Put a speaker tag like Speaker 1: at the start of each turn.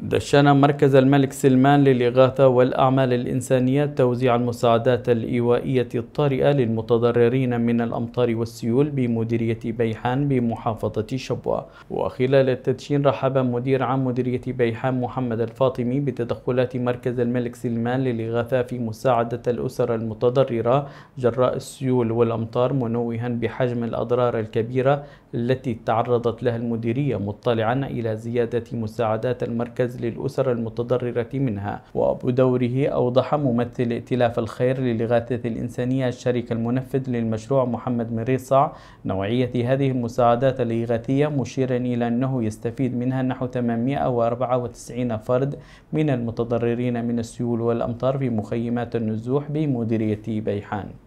Speaker 1: دشن مركز الملك سلمان للإغاثة والأعمال الإنسانية توزيع المساعدات الإيوائية الطارئة للمتضررين من الأمطار والسيول بمديرية بيحان بمحافظة شبوة وخلال التدشين رحب مدير عام مديرية بيحان محمد الفاطمي بتدخلات مركز الملك سلمان للإغاثة في مساعدة الأسر المتضررة جراء السيول والأمطار منوها بحجم الأضرار الكبيرة التي تعرضت لها المديرية مطلعا إلى زيادة مساعدات المركز المركز للأسر المتضررة منها وبدوره أوضح ممثل ائتلاف الخير للإغاثة الإنسانية الشريك المنفذ للمشروع محمد مريصع نوعية هذه المساعدات الإغاثية مشيرا إلى أنه يستفيد منها نحو 894 فرد من المتضررين من السيول والأمطار في مخيمات النزوح
Speaker 2: بمديرية بيحان